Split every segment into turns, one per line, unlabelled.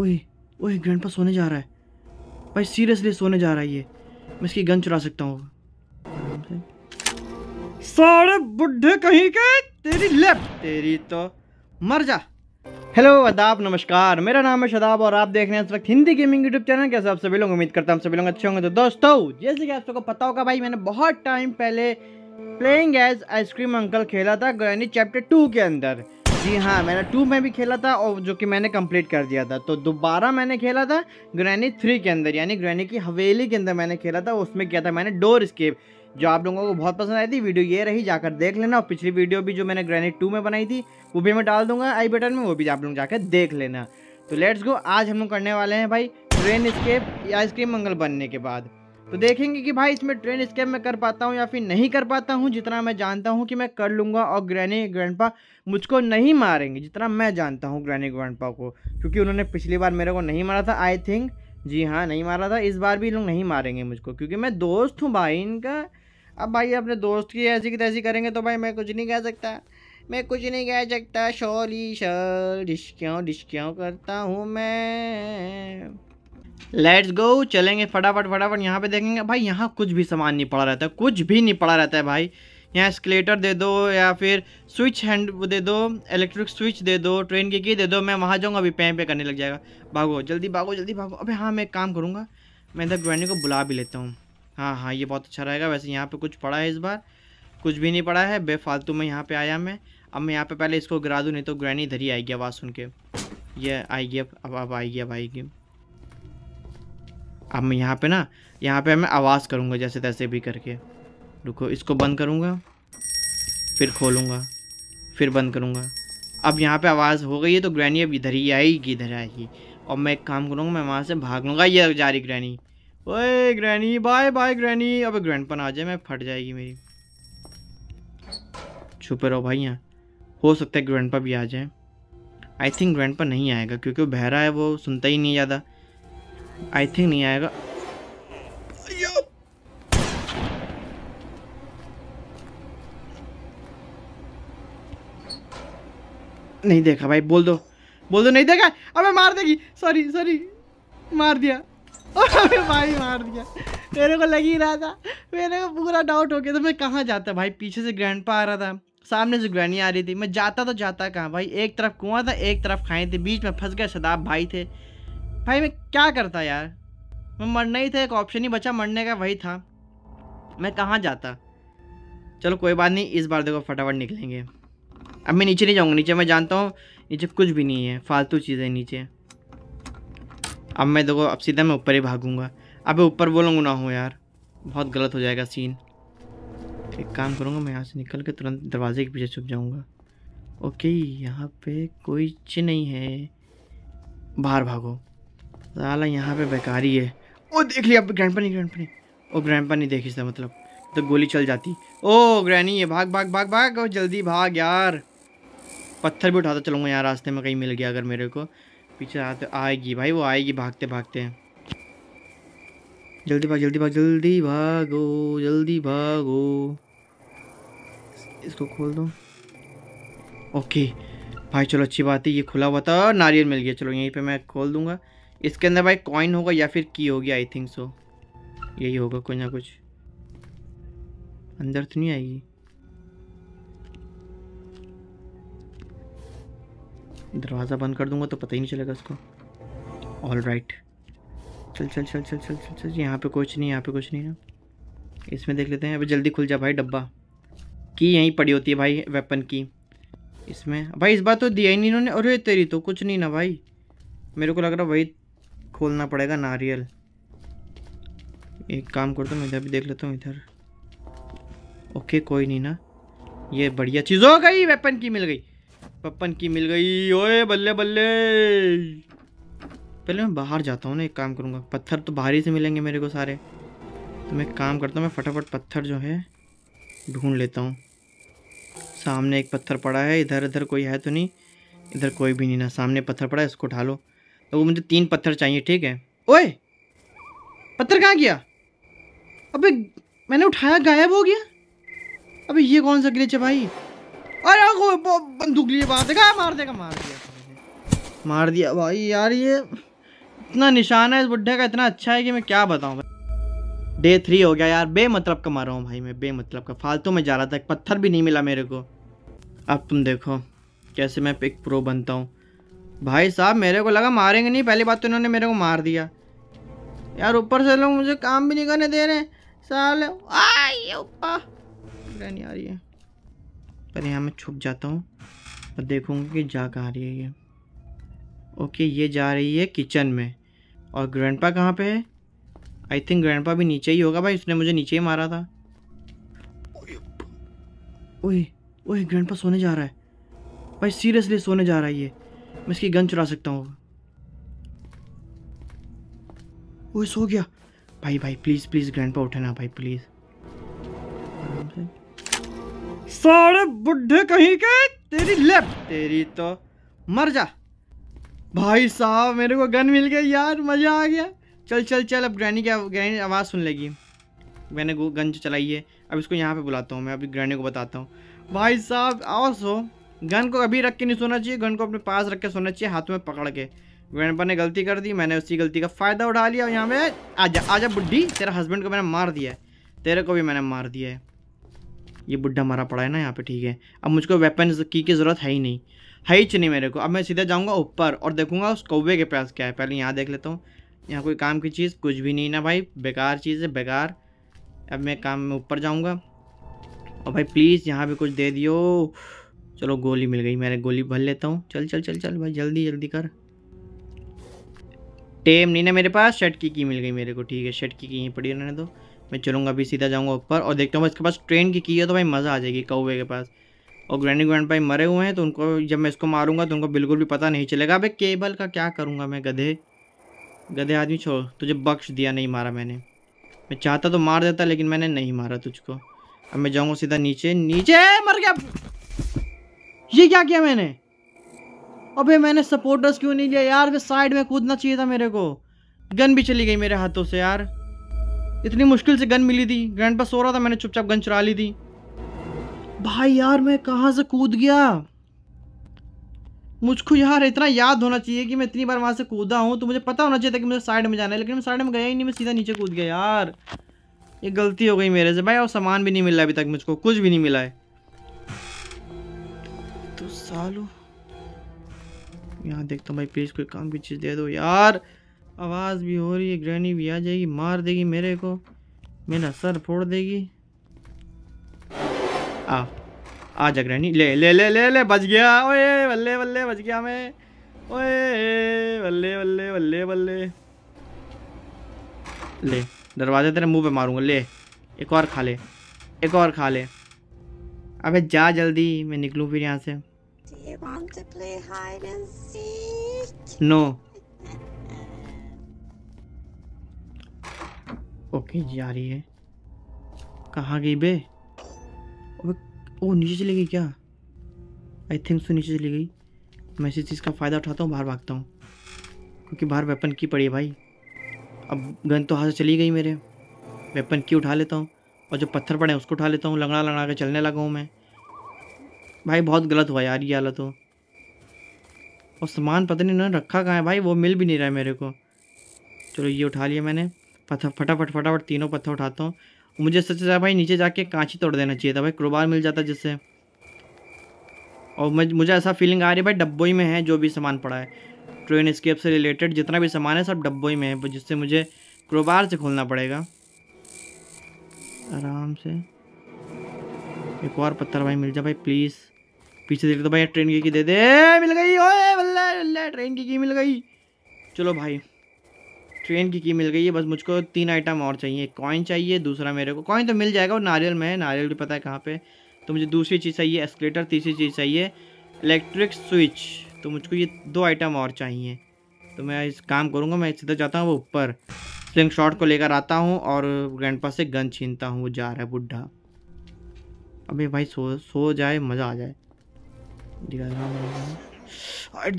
ओए ओए ग्रैंड सोने जा रहा है भाई सीरियसली सोने जा रहा है ये मैं इसकी गन चुरा सकता हूँ सारे बुढ़े कहीं के तेरी लेफ्ट तेरी तो मर जा हेलो अदाब नमस्कार मेरा नाम है शदाब और आप देख रहे हैं इस वक्त हिंदी गेमिंग यूट्यूब चैनल कैसे आप सभी लोग उम्मीद करता हूँ सभी लोग अच्छे होंगे तो दोस्तों जैसे कि आप सबको पता होगा भाई मैंने बहुत टाइम पहले प्लेइंग एज आइसक्रीम अंकल खेला था ग्रैनी चैप्टर टू के अंदर जी हाँ मैंने टू में भी खेला था और जो कि मैंने कंप्लीट कर दिया था तो दोबारा मैंने खेला था ग्रैनी थ्री के अंदर यानी ग्रैनी की हवेली के अंदर मैंने खेला था उसमें किया था मैंने डोर स्केप जो आप लोगों को बहुत पसंद आई थी वीडियो ये रही जाकर देख लेना और पिछली वीडियो भी जो मैंने ग्रैनी टू में बनाई थी वो भी मैं डाल दूंगा आई बटन में वो भी आप लोग जाकर देख लेना तो लेट्स गो आज हम लोग करने वाले हैं भाई ट्रेन स्केप या आइसक्रीम मंगल बनने के बाद तो देखेंगे कि भाई इसमें ट्रेन स्कैम में कर पाता हूँ या फिर नहीं कर पाता हूँ जितना मैं जानता हूँ कि मैं कर लूँगा और ग्रैनी ग्रैंडपा मुझको नहीं मारेंगे जितना मैं जानता हूँ ग्रैनी ग्रैंडपा को क्योंकि उन्होंने पिछली बार मेरे को नहीं मारा था आई थिंक जी हाँ नहीं मारा था इस बार भी लोग नहीं मारेंगे मुझको क्योंकि मैं दोस्त हूँ भाई इनका अब भाई अपने दोस्त की ऐसी की तैसी करेंगे तो भाई मैं कुछ नहीं कह सकता मैं कुछ नहीं कह सकता शोली शल डिश क्यों डिश क्यों करता हूँ मैं लेट्स गो चलेंगे फटाफट फटाफट यहाँ पे देखेंगे भाई यहाँ कुछ भी सामान नहीं पड़ा रहता है कुछ भी नहीं पड़ा रहता है भाई यहाँ स्केलेटर दे दो या फिर स्विच हैंड दे दो इलेक्ट्रिक स्विच दे दो ट्रेन की की दे दो मैं वहाँ जाऊँगा अभी पैं पे करने लग जाएगा भागो जल्दी भागो जल्दी भागो अबे हाँ मैं एक काम करूँगा मैं इधर ग्वेंडी को बुला भी लेता हूँ हाँ हाँ ये बहुत अच्छा रहेगा वैसे यहाँ पर कुछ पड़ा है इस बार कुछ भी नहीं पड़ा है बेफालतू में यहाँ पर आया मैं अब मैं यहाँ पर पहले इसको गिरा दूँ नहीं तो ग्रैनी इधर ही आएगी आवाज़ सुन के ये आएगी अब अब आएगी अब आएगी अब मैं यहाँ पे ना यहाँ पे मैं आवाज़ करूँगा जैसे तैसे भी करके रुको इसको बंद करूँगा फिर खोलूँगा फिर बंद करूँगा अब यहाँ पे आवाज़ हो गई है तो ग्रैनी अब इधर ही आएगी इधर आएगी और मैं एक काम करूँगा मैं वहाँ से भाग लूँगा ये जा रही ग्रैनी ओए ग्रैनी बाय बाय ग्रैनी अब ग्रैंडपन आ जाए मैं फट जाएगी मेरी छुपे रहो भाई यहाँ हो सकता है पर भी आ जाए आई थिंक ग्रैंडपा नहीं आएगा क्योंकि वो बहरा है वो सुनता ही नहीं ज़्यादा आई थिंक नहीं आएगा नहीं देखा भाई बोल दो बोल दो नहीं देखा अबे मार देगी सॉरी सॉरी मार दिया अबे भाई मार दिया मेरे को लग ही रहा था मेरे को पूरा डाउट हो गया तो मैं कहाँ जाता भाई पीछे से ग्रैंड आ रहा था सामने से ग्रैनी आ रही थी मैं जाता तो जाता कहाँ भाई एक तरफ कुआं था एक तरफ खाई थी बीच में फंस गए सदाब भाई थे भाई मैं क्या करता यार मैं मरना ही था एक ऑप्शन ही बचा मरने का वही था मैं कहाँ जाता चलो कोई बात नहीं इस बार देखो फटाफट निकलेंगे अब मैं नीचे नहीं जाऊँगा नीचे मैं जानता हूँ नीचे कुछ भी नहीं है फालतू चीज़ें नीचे अब मैं देखो अब सीधा मैं ऊपर ही भागूंगा अब ऊपर बोलूँगा ना हो यार बहुत गलत हो जाएगा सीन एक काम करूँगा मैं यहाँ से निकल के तुरंत दरवाजे के पीछे छुप जाऊँगा ओके यहाँ पे कोई चीज़ नहीं है बाहर भागो साला यहाँ पे बेकारी है ओ देख लिया ग्रैंड पानी ग्रैंड पानी ओ ग्रैंड पानी देख इसका मतलब तो गोली चल जाती ओ ग्रैनी ये भाग भाग भाग भाग ओ जल्दी भाग यार पत्थर भी उठाता चलूँगा यार रास्ते में कहीं मिल गया अगर मेरे को पीछे आते आएगी भाई वो आएगी भागते भागते जल्दी भाग जल्दी भाग जल्दी भागो जल्दी भागो इसको खोल दो ओके भाई चलो अच्छी बात है ये खुला हुआ था नारियल मिल गया चलो यहीं पे मैं खोल दूंगा इसके अंदर भाई कॉइन होगा या फिर की होगी आई थिंक सो यही होगा कुछ ना कुछ अंदर तो नहीं आएगी दरवाज़ा बंद कर दूंगा तो पता ही नहीं चलेगा उसको ऑल राइट right. चल चल चल चल चल चल चल यहाँ पे कुछ नहीं यहाँ पे कुछ नहीं ना इसमें देख लेते हैं अभी जल्दी खुल जा भाई डब्बा की यहीं पड़ी होती है भाई वेपन की इसमें भाई इस बार तो दिया ही नहीं इन्होंने अरे तेरी तो कुछ नहीं ना भाई मेरे को लग रहा वही खोलना पड़ेगा नारियल एक काम करता हूँ इधर भी देख लेता हूँ इधर ओके कोई नहीं ना ये बढ़िया चीज़ हो गई वेपन की मिल गई पपन की मिल गई ओए बल्ले बल्ले पहले मैं बाहर जाता हूँ ना एक काम करूँगा पत्थर तो बाहर ही से मिलेंगे मेरे को सारे तो मैं काम करता हूँ मैं फटाफट पत्थर जो है ढूंढ लेता हूँ सामने एक पत्थर पड़ा है इधर उधर कोई है तो नहीं इधर कोई भी नहीं ना सामने पत्थर पड़ा है इसको उठा लो तो वो मुझे तीन पत्थर चाहिए ठीक है ओए पत्थर कहाँ गया अबे मैंने उठाया गायब हो गया अबे ये कौन सा ग्लिच है भाई अरे बंदूक लिए मार देगा मार देगा मार दिया मार दिया भाई यार ये इतना निशान है इस बुढ़े का इतना अच्छा है कि मैं क्या बताऊँ डे थ्री हो गया यार बेमतलब का मारा हूँ भाई मैं बेमतलब का फालतू में जा रहा था पत्थर भी नहीं मिला मेरे को अब तुम देखो कैसे मैं पिक प्रो बनता हूँ भाई साहब मेरे को लगा मारेंगे नहीं पहली बात तो इन्होंने मेरे को मार दिया यार ऊपर से लोग मुझे काम भी नहीं करने दे रहे साले आई ऊपर नहीं आ रही है पर यहाँ मैं छुप जाता हूँ और देखूँगा कि जा कहाँ रही है ये ओके ये जा रही है किचन में और ग्रैंड पा कहाँ पर है आई थिंक पा भी नीचे ही होगा भाई उसने मुझे नीचे ही मारा था ओह ग्रैंड पा सोने जा रहा है भाई सीरियसली सोने जा रहा है ये मैं इसकी गन चुरा सकता हूँ वो सो गया भाई भाई प्लीज़ प्लीज़ ग्रैंड पा उठाना भाई प्लीज़ सारे बुढ़े कहीं के तेरी लेप तेरी तो मर जा भाई साहब मेरे को गन मिल गया यार मज़ा आ गया चल चल चल अब ग्रैनी की ग्रैनी आवाज़ सुन लेगी मैंने गन चलाई है अब इसको यहाँ पे बुलाता हूँ मैं अभी ग्रैनी को बताता हूँ भाई साहब आओ सो गन को अभी रख के नहीं सोना चाहिए गन को अपने पास रख के सोना चाहिए हाथ में पकड़ के ग्रैंडपा ने गलती कर दी मैंने उसी गलती का फ़ायदा उठा लिया और यहाँ में आजा आजा बुढ़ी तेरा हस्बैंड को मैंने मार दिया है तेरे को भी मैंने मार दिया है ये बुढ़ा मारा पड़ा है ना यहाँ पे ठीक है अब मुझको वेपन की की ज़रूरत है ही नहीं है ही नहीं मेरे को अब मैं सीधा जाऊँगा ऊपर और देखूँगा उस कौवे के पास क्या है पहले यहाँ देख लेता हूँ यहाँ कोई काम की चीज़ कुछ भी नहीं ना भाई बेकार चीज़ है बेकार अब मैं काम में ऊपर जाऊँगा और भाई प्लीज़ यहाँ भी कुछ दे दियो चलो गोली मिल गई मैंने गोली भर लेता हूँ चल चल चल चल भाई जल्दी जल्दी कर टेम नहीं ना मेरे पास शर्ट की की मिल गई मेरे को ठीक है शर्ट की की पड़ी उन्होंने तो मैं चलूँगा अभी सीधा जाऊँगा ऊपर और देखता हूँ इसके पास ट्रेन की की है तो भाई मज़ा आ जाएगी कौवे के पास और ग्रैंड ग्रैंड भाई मरे हुए हैं तो उनको जब मैं इसको मारूंगा तो उनको बिल्कुल भी पता नहीं चलेगा अब केबल का क्या करूँगा मैं गधे गधे आदमी छोड़ तुझे बख्श दिया नहीं मारा मैंने मैं चाहता तो मार देता लेकिन मैंने नहीं मारा तुझको अब मैं जाऊँगा सीधा नीचे नीचे मर गया ये क्या किया मैंने अबे मैंने सपोर्टर्स क्यों नहीं लिया यार साइड में कूदना चाहिए था मेरे को गन भी चली गई मेरे हाथों से यार इतनी मुश्किल से गन मिली थी ग्रैंड पास हो रहा था मैंने चुपचाप गन चुरा ली थी भाई यार मैं कहाँ से कूद गया मुझको यार इतना याद होना चाहिए कि मैं इतनी बार वहाँ से कूदा हूँ तो मुझे पता होना चाहिए था कि मुझे साइड में जाना है लेकिन मैं साइड में गया ही नहीं मैं सीधा नीचे कूद गया यार ये गलती हो गई मेरे से भाई और सामान भी नहीं मिला अभी तक मुझको कुछ भी नहीं मिला है सालू यहाँ देखता तो हूँ भाई प्लीज़ कोई काम की चीज़ दे दो यार आवाज़ भी हो रही है ग्रैनी भी आ जाएगी मार देगी मेरे को मेरा सर फोड़ देगी आ आ जा ग्रैनी ले ले ले ले ले बच गया ओए बल्ले बल्ले बच गया मैं ओए बल्ले बल्ले बल्ले बल्ले ले दरवाजे तेरे मुंह पे मारूंगा ले एक और खा ले एक और खा ले अबे जा जल्दी मैं निकलूँ फिर यहाँ से Do you want to play hide and seek? No. Okay जी आ रही है कहाँ गई बे ओ नीचे चली गई क्या आई थिंक सो नीचे चली गई मैं इसी चीज़ का फ़ायदा उठाता हूँ बाहर भागता हूँ क्योंकि बाहर वेपन की पड़ी है भाई अब गन तो हाथ से चली गई मेरे वेपन की उठा लेता हूँ और जो पत्थर पड़े हैं उसको उठा लेता हूँ लंगड़ा लंगड़ा के चलने लगा हूँ मैं भाई बहुत गलत हुआ यार ये हालत हो तो। और सामान पता नहीं उन्होंने रखा कहाँ है भाई वो मिल भी नहीं रहा है मेरे को चलो ये उठा लिया मैंने पत्थर फटाफट फटाफट तीनों पत्थर उठाता हूँ मुझे सच ज़्यादा भाई नीचे जाके कांची तोड़ देना चाहिए था भाई क्रोबार मिल जाता जिससे और मुझे ऐसा फीलिंग आ रही है भाई डब्बो ही में है जो भी सामान पड़ा है ट्रेन स्केप से रिलेटेड जितना भी सामान है सब डब्बो ही में है जिससे मुझे क्रोबार से खोलना पड़ेगा आराम से एक और पत्थर भाई मिल जाए भाई प्लीज़ पीछे देख तो भाई ट्रेन की की दे दे मिल गई ओए बल्ला ट्रेन की की मिल गई चलो भाई ट्रेन की की मिल गई है बस मुझको तीन आइटम और चाहिए एक कॉइन चाहिए दूसरा मेरे को कॉइन तो मिल जाएगा वो नारियल में है नारियल भी पता है कहाँ पे तो मुझे दूसरी चीज़ चाहिए एस्केलेटर तीसरी चीज़ चाहिए इलेक्ट्रिक स्विच तो मुझको ये दो आइटम और चाहिए तो मैं इस काम करूँगा मैं सीधा जाता हूँ वो ऊपर स्प्रिंग शॉट को लेकर आता हूँ और ग्रैंड से गन छीनता हूँ वो जा रहा है बुढ़ा अबे भाई सो सो जाए मज़ा आ जाए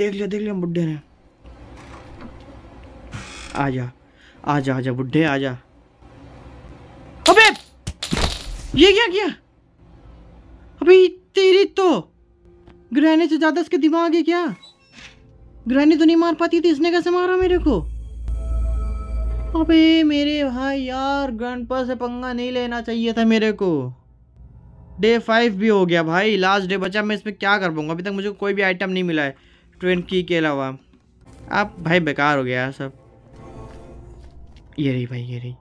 देख लिया देख लिया बुढ़े ने आ आ जा जा आ जा बुढ़े आ जा अबे ये क्या किया अबे तेरी तो ग्रहण से ज़्यादा इसके दिमाग है क्या ग्रहणी तो नहीं मार पाती थी इसने कैसे मारा मेरे को अबे मेरे भाई यार गणपत से पंगा नहीं लेना चाहिए था मेरे को डे फाइव भी हो गया भाई लास्ट डे बचा मैं इसमें क्या कर पाऊँगा अभी तक मुझे कोई भी आइटम नहीं मिला है ट्वेंट की के अलावा आप भाई बेकार हो गया सब ये रही भाई ये रही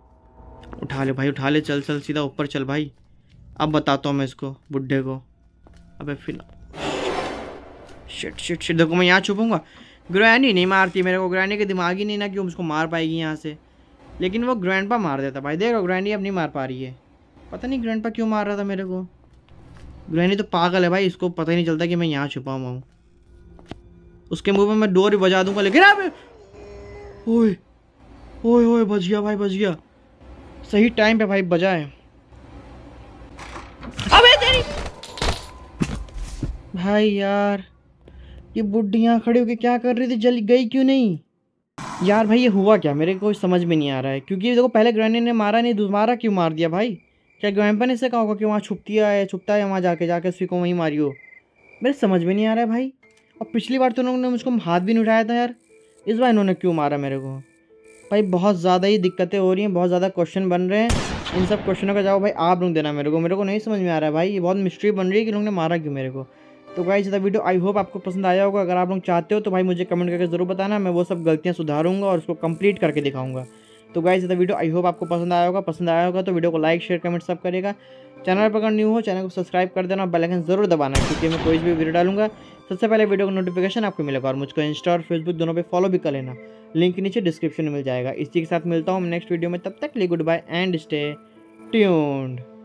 उठा ले भाई उठा ले चल चल सीधा ऊपर चल भाई अब बताता हूँ मैं इसको बुढ़े को अबे फिर शिट शिट शिट देखो मैं यहाँ छुपूंगा ग्रैनी नहीं मारती मेरे को ग्रैनी के दिमाग ही नहीं ना कि उसको मार पाएगी यहाँ से लेकिन वो ग्रैंड मार देता भाई देखो ग्रैंडी अब नहीं मार पा रही है पता नहीं ग्रैंड क्यों मार रहा था मेरे को ग्रैनी तो पागल है भाई इसको पता ही नहीं चलता कि मैं यहाँ छुपा हुआ हूँ उसके मुंह में मैं डोर भी बजा दूंगा लेकिन अब ओए ओए ओए बज गया भाई बज गया सही टाइम पे भाई बजा है अबे तेरी भाई यार ये बुढ़िया खड़ी होकर क्या कर रही थी जल गई क्यों नहीं यार भाई ये हुआ क्या मेरे को समझ में नहीं आ रहा है क्योंकि देखो पहले ग्रैनी ने मारा नहीं दोबारा क्यों मार दिया भाई क्या ग्वैम्पा इसे कहा होगा कि वहाँ छुपती है छुपता है वहाँ जाके जाके उसी को वहीं मारियो मेरे समझ में नहीं आ रहा है भाई और पिछली बार तो उन्होंने मुझको हाथ भी नहीं उठाया था यार इस बार इन्होंने क्यों मारा मेरे को भाई बहुत ज़्यादा ही दिक्कतें हो रही हैं बहुत ज़्यादा क्वेश्चन बन रहे हैं इन सब क्वेश्चनों का जवाब भाई आप लोग देना मेरे को मेरे को नहीं समझ में आ रहा है भाई ये बहुत मिस्ट्री बन रही है कि लोगों ने मारा क्यों मेरे को तो भाई ज़्यादा वीडियो आई होप आपको पसंद आया होगा अगर आप लोग चाहते हो तो भाई मुझे कमेंट करके ज़रूर बताना मैं वो सब गलतियाँ सुधारूंगा और उसको कंप्लीट करके दिखाऊंगा तो guys the video I hope आपको पसंद आया होगा पसंद आया होगा तो वीडियो को लाइक शेयर कमेंट सब करेगा चैनल पर अगर न्यू हो चैनल को सब्सक्राइब कर देना बेल आइकन जरूर दबाना क्योंकि मैं कोई भी वीडियो डालूंगा सबसे पहले वीडियो को नोटिफिकेशन आपको मिलेगा और मुझको इंस्टा और फेसबुक दोनों पर फॉलो भी कर लेना लिंक नीचे डिस्क्रिप्शन में मिल जाएगा इसी के साथ मिलता हूँ नेक्स्ट वीडियो में तब तक लिए good bye and stay tuned